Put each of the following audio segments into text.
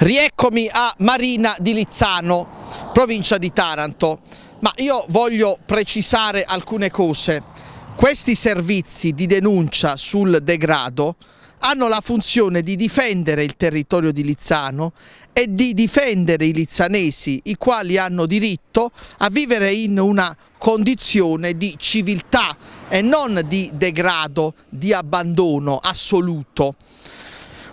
Rieccomi a Marina di Lizzano, provincia di Taranto, ma io voglio precisare alcune cose. Questi servizi di denuncia sul degrado hanno la funzione di difendere il territorio di Lizzano e di difendere i lizzanesi, i quali hanno diritto a vivere in una condizione di civiltà e non di degrado, di abbandono assoluto.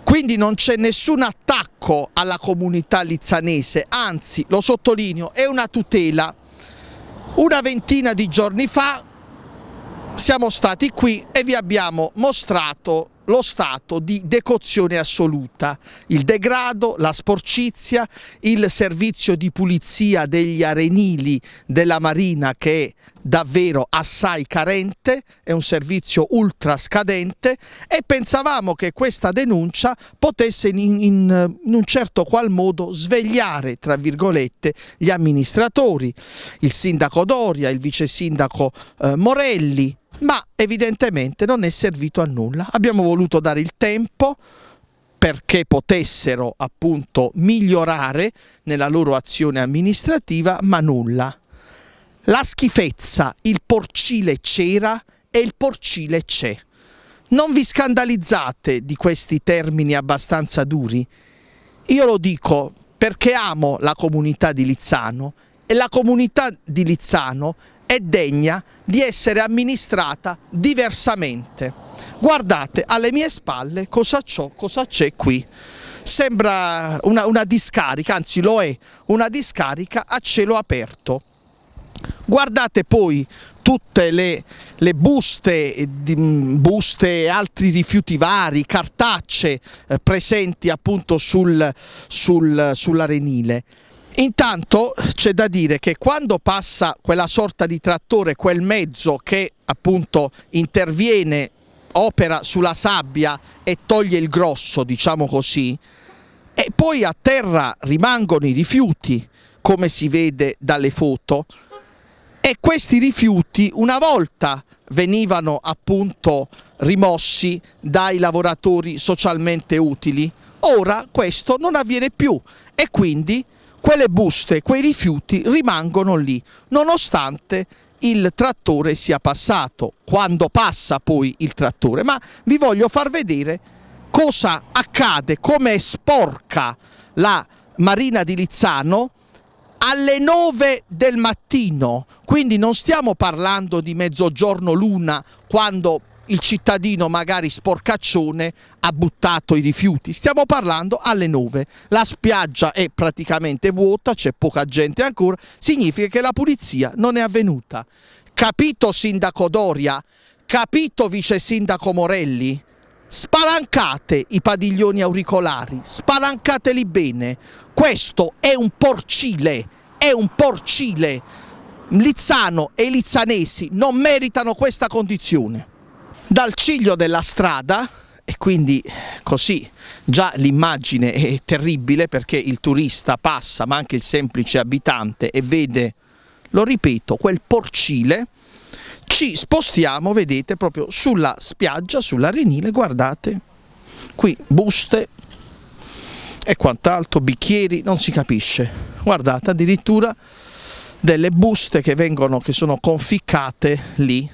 Quindi non c'è nessun attacco alla comunità lizzanese, anzi, lo sottolineo, è una tutela. Una ventina di giorni fa siamo stati qui e vi abbiamo mostrato lo stato di decozione assoluta, il degrado, la sporcizia, il servizio di pulizia degli arenili della Marina che è davvero assai carente, è un servizio ultra scadente e pensavamo che questa denuncia potesse in, in, in un certo qual modo svegliare, tra virgolette, gli amministratori, il sindaco Doria, il vice sindaco eh, Morelli, ma evidentemente non è servito a nulla. Abbiamo voluto dare il tempo perché potessero appunto migliorare nella loro azione amministrativa, ma nulla. La schifezza, il porcile c'era e il porcile c'è. Non vi scandalizzate di questi termini abbastanza duri. Io lo dico perché amo la comunità di Lizzano e la comunità di Lizzano è degna di essere amministrata diversamente. Guardate alle mie spalle cosa c'è qui. Sembra una, una discarica, anzi lo è, una discarica a cielo aperto. Guardate poi tutte le, le buste, eh, mm, buste, altri rifiuti vari, cartacce eh, presenti appunto sul, sul, sull'arenile. Intanto c'è da dire che quando passa quella sorta di trattore, quel mezzo che appunto interviene, opera sulla sabbia e toglie il grosso, diciamo così, e poi a terra rimangono i rifiuti, come si vede dalle foto, e questi rifiuti una volta venivano appunto rimossi dai lavoratori socialmente utili, ora questo non avviene più e quindi quelle buste, quei rifiuti rimangono lì, nonostante il trattore sia passato, quando passa poi il trattore, ma vi voglio far vedere cosa accade, come è sporca la Marina di Lizzano alle 9 del mattino, quindi non stiamo parlando di mezzogiorno luna quando il cittadino magari sporcaccione ha buttato i rifiuti. Stiamo parlando alle 9. La spiaggia è praticamente vuota, c'è poca gente ancora, significa che la pulizia non è avvenuta. Capito sindaco Doria? Capito vice sindaco Morelli? Spalancate i padiglioni auricolari, spalancateli bene. Questo è un porcile, è un porcile. Lizzano e i lizzanesi non meritano questa condizione dal ciglio della strada e quindi così già l'immagine è terribile perché il turista passa ma anche il semplice abitante e vede, lo ripeto, quel porcile ci spostiamo, vedete, proprio sulla spiaggia, sull'arenile, guardate, qui buste e quant'altro, bicchieri, non si capisce, guardate addirittura delle buste che vengono, che sono conficcate lì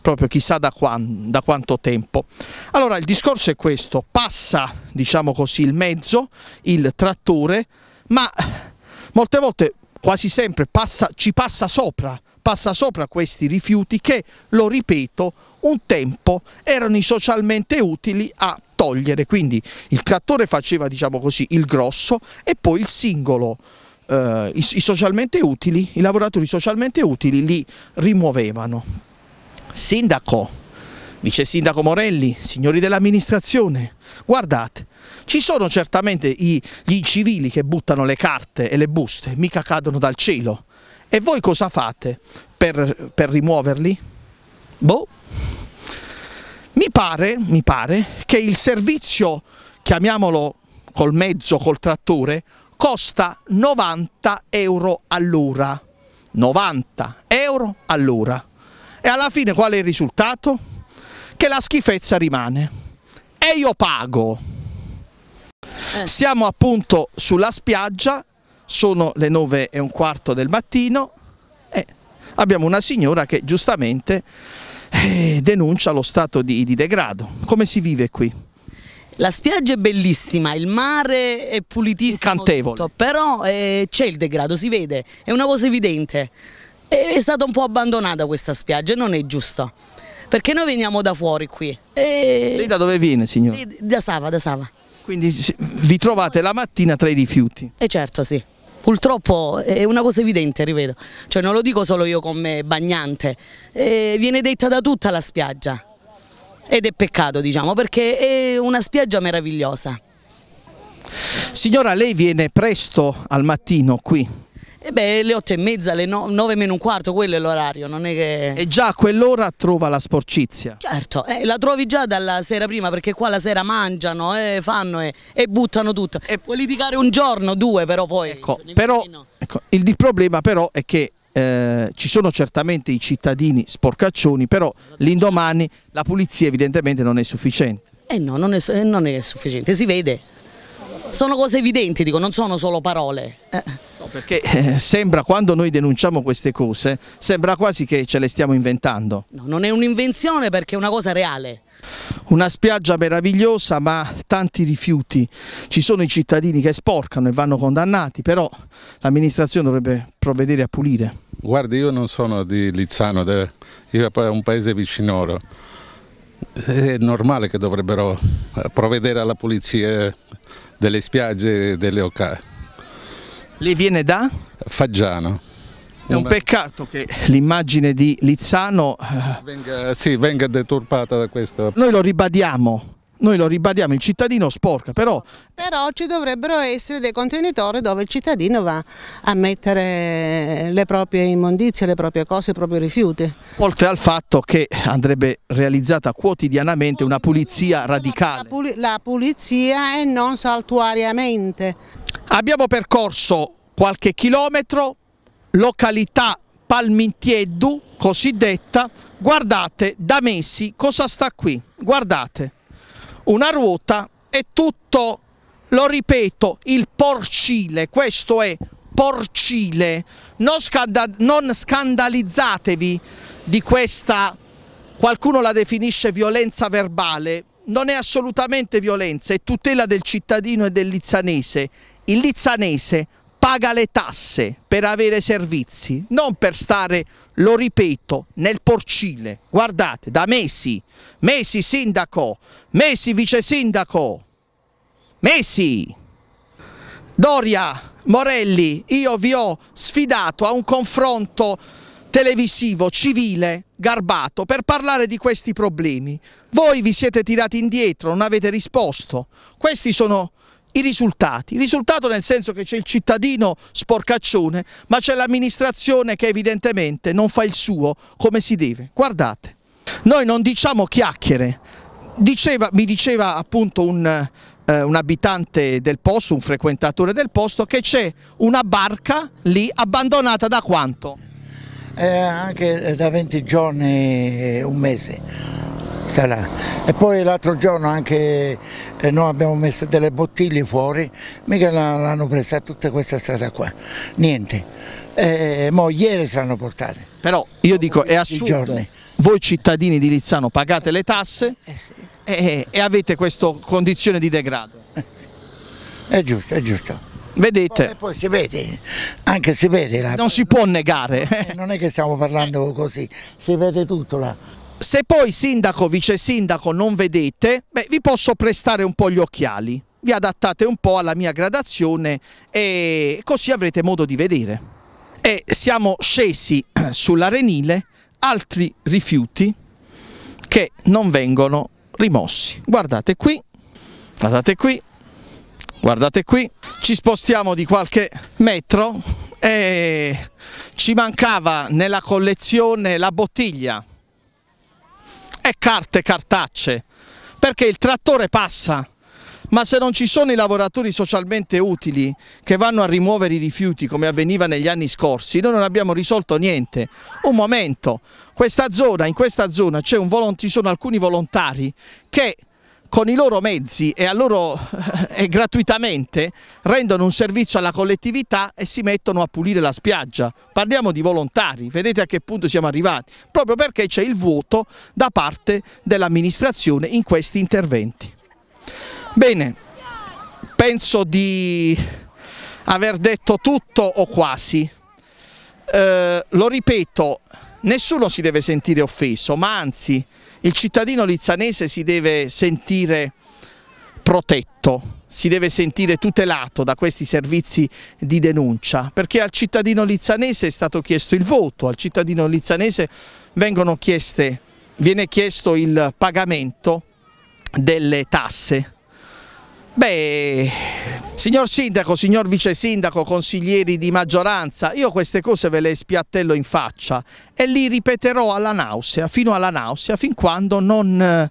proprio chissà da, quando, da quanto tempo. Allora il discorso è questo, passa diciamo così il mezzo, il trattore, ma molte volte, quasi sempre, passa, ci passa sopra, passa sopra questi rifiuti che, lo ripeto, un tempo erano i socialmente utili a togliere, quindi il trattore faceva diciamo così il grosso e poi il singolo Uh, i, i, socialmente utili, i lavoratori socialmente utili li rimuovevano. Sindaco, vice sindaco Morelli, signori dell'amministrazione, guardate, ci sono certamente gli incivili che buttano le carte e le buste, mica cadono dal cielo. E voi cosa fate per, per rimuoverli? Boh. Mi pare, mi pare che il servizio, chiamiamolo col mezzo, col trattore, costa 90 euro all'ora. 90 euro all'ora. E alla fine qual è il risultato? Che la schifezza rimane. E io pago. Eh. Siamo appunto sulla spiaggia, sono le 9 e un quarto del mattino e abbiamo una signora che giustamente eh, denuncia lo stato di, di degrado. Come si vive qui? La spiaggia è bellissima, il mare è pulitissimo, Incantevole. Tutto, però eh, c'è il degrado, si vede, è una cosa evidente è stata un po' abbandonata questa spiaggia, non è giusto. perché noi veniamo da fuori qui. E... Lei da dove viene signora? Da Sava, da Sava. Quindi vi trovate la mattina tra i rifiuti? Eh certo sì, purtroppo è una cosa evidente, ripeto. cioè non lo dico solo io come bagnante, eh, viene detta da tutta la spiaggia ed è peccato diciamo perché è una spiaggia meravigliosa. Signora lei viene presto al mattino qui e eh beh, le otto e mezza, le no, nove meno un quarto, quello è l'orario, non è che... E già a quell'ora trova la sporcizia. Certo, eh, la trovi già dalla sera prima, perché qua la sera mangiano, eh, fanno e, e, buttano tutto. E... Puoi litigare un giorno, due però poi... Ecco, cioè, però, ecco, il, il problema però è che eh, ci sono certamente i cittadini sporcaccioni, però l'indomani la pulizia evidentemente non è sufficiente. Eh no, non è, eh, non è sufficiente, si vede, sono cose evidenti, dico, non sono solo parole. Eh perché eh, sembra quando noi denunciamo queste cose, sembra quasi che ce le stiamo inventando. No, non è un'invenzione perché è una cosa reale. Una spiaggia meravigliosa ma tanti rifiuti, ci sono i cittadini che sporcano e vanno condannati, però l'amministrazione dovrebbe provvedere a pulire. Guardi io non sono di Lizzano, io è un paese vicino è normale che dovrebbero eh, provvedere alla pulizia delle spiagge e delle oca. Lei viene da? Faggiano. È un peccato che l'immagine di Lizzano eh, venga, sì, venga deturpata da questo. Noi lo ribadiamo, noi lo ribadiamo, il cittadino sporca, però... Però ci dovrebbero essere dei contenitori dove il cittadino va a mettere le proprie immondizie, le proprie cose, i propri rifiuti. Oltre al fatto che andrebbe realizzata quotidianamente una pulizia radicale. La pulizia e non saltuariamente. Abbiamo percorso qualche chilometro, località Palmintieddu, cosiddetta, guardate da Messi cosa sta qui, guardate una ruota e tutto, lo ripeto, il porcile, questo è porcile, non, scanda non scandalizzatevi di questa, qualcuno la definisce violenza verbale, non è assolutamente violenza, è tutela del cittadino e del lizzanese. Il lizzanese paga le tasse per avere servizi, non per stare, lo ripeto, nel porcile. Guardate, da Messi, Messi sindaco, Messi vice sindaco, Messi, Doria, Morelli, io vi ho sfidato a un confronto televisivo, civile, garbato, per parlare di questi problemi. Voi vi siete tirati indietro, non avete risposto. Questi sono i risultati. Risultato nel senso che c'è il cittadino sporcaccione, ma c'è l'amministrazione che evidentemente non fa il suo come si deve. Guardate, noi non diciamo chiacchiere. Diceva, mi diceva appunto un, eh, un abitante del posto, un frequentatore del posto, che c'è una barca lì abbandonata da quanto? Eh, anche da 20 giorni, un mese Sarà. E poi l'altro giorno anche eh, noi abbiamo messo delle bottiglie fuori, mica l'hanno presa tutta questa strada qua, niente. E, eh, mo ieri se l'hanno portate. Però io dico, è assurdo, voi cittadini di Lizzano pagate le tasse eh sì. e, e, avete questa condizione di degrado. È giusto, è giusto. Vedete. Poi, poi si vede, anche si vede là. Non si può negare. Non è che stiamo parlando così, si vede tutto là. Se poi sindaco, vice sindaco non vedete, beh, vi posso prestare un po' gli occhiali, vi adattate un po' alla mia gradazione e così avrete modo di vedere. E siamo scesi sull'arenile altri rifiuti che non vengono rimossi. Guardate qui, guardate qui, guardate qui, ci spostiamo di qualche metro e ci mancava nella collezione la bottiglia è carte cartacce, perché il trattore passa, ma se non ci sono i lavoratori socialmente utili che vanno a rimuovere i rifiuti come avveniva negli anni scorsi, noi non abbiamo risolto niente. Un momento, questa zona, in questa zona ci sono alcuni volontari che con i loro mezzi e, a loro, e gratuitamente rendono un servizio alla collettività e si mettono a pulire la spiaggia. Parliamo di volontari, vedete a che punto siamo arrivati, proprio perché c'è il vuoto da parte dell'amministrazione in questi interventi. Bene, penso di aver detto tutto o quasi. Eh, lo ripeto, nessuno si deve sentire offeso, ma anzi il cittadino lizzanese si deve sentire protetto, si deve sentire tutelato da questi servizi di denuncia, perché al cittadino lizzanese è stato chiesto il voto, al cittadino lizzanese vengono chieste, viene chiesto il pagamento delle tasse Beh, signor sindaco, signor vice sindaco, consiglieri di maggioranza, io queste cose ve le spiattello in faccia e li ripeterò alla nausea, fino alla nausea, fin quando non eh,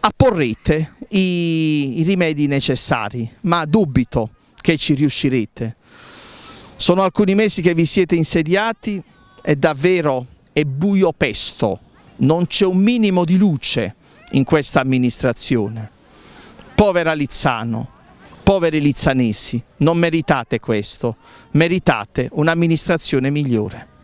apporrete i, i rimedi necessari, ma dubito che ci riuscirete. Sono alcuni mesi che vi siete insediati e davvero è buio pesto, non c'è un minimo di luce in questa amministrazione. Povera Lizzano, poveri lizzanesi, non meritate questo, meritate un'amministrazione migliore.